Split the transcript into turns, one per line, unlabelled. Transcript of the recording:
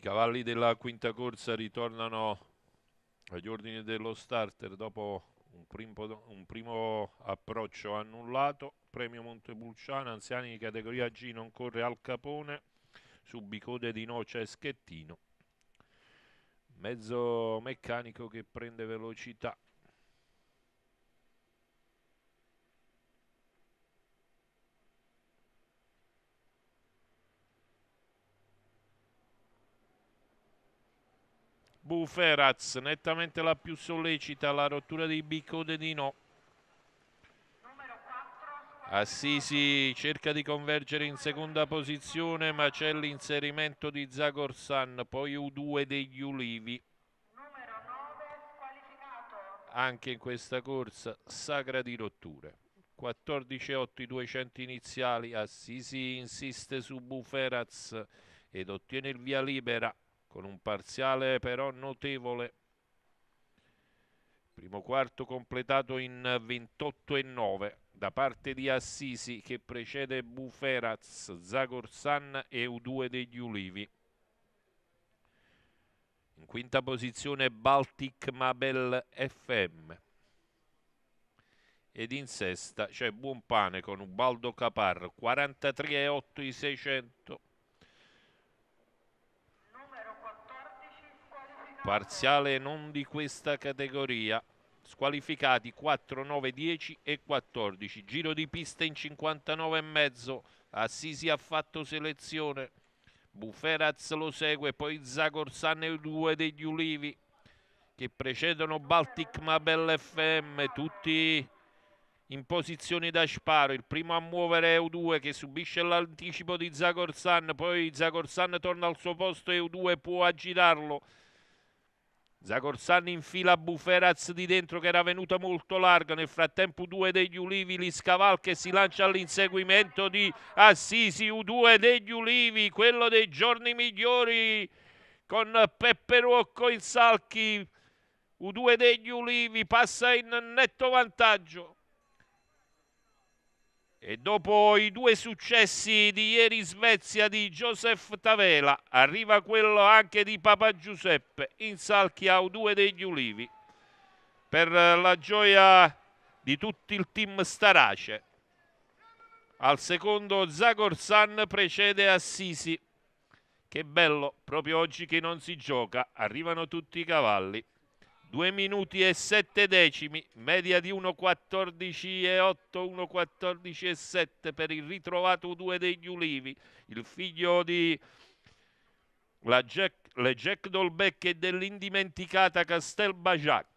I cavalli della quinta corsa ritornano agli ordini dello starter dopo un primo, un primo approccio annullato. Premio Montepulciano, anziani di categoria G non corre al capone, su bicode di noce e schettino. Mezzo meccanico che prende velocità Buferaz, nettamente la più sollecita, la rottura di Bicode di no. Assisi cerca di convergere in seconda posizione, ma c'è l'inserimento di Zagorsan, poi U2 degli Ulivi. Anche in questa corsa sagra di rotture. 14-8 i 200 iniziali, Assisi insiste su Buferaz ed ottiene il via libera con un parziale però notevole. Primo quarto completato in 28 e 9 da parte di Assisi che precede Buferaz, Zagorsan e U2 degli Ulivi. In quinta posizione Baltic Mabel FM. Ed in sesta c'è Buon Pane con Ubaldo Capar, 43,8 i 600. parziale non di questa categoria squalificati 4, 9, 10 e 14 giro di pista in 59,5. Assisi ha fatto selezione Buferaz lo segue poi Zagorsan e due degli Ulivi che precedono Baltic Mabel FM tutti in posizioni da sparo il primo a muovere è U2 che subisce l'anticipo di Zagorsan poi Zagorsan torna al suo posto e U2 può aggirarlo Zagorsani infila Buferaz di dentro che era venuta molto larga, nel frattempo due degli Ulivi li scavalca e si lancia all'inseguimento di Assisi, U2 degli Ulivi, quello dei giorni migliori con Peppe Rocco in salchi, U2 degli Ulivi passa in netto vantaggio. E dopo i due successi di ieri in Svezia di Joseph Tavela, arriva quello anche di Papa Giuseppe in Salchiau, due degli ulivi, per la gioia di tutto il team Starace. Al secondo Zagorsan precede Assisi. Che bello, proprio oggi che non si gioca, arrivano tutti i cavalli. 2 minuti e 7 decimi, media di 1,14 e 8, 1,14 e 7 per il ritrovato 2 degli Ulivi, il figlio di la Jack, le Jack Dolbec e dell'indimenticata Castel Bajac.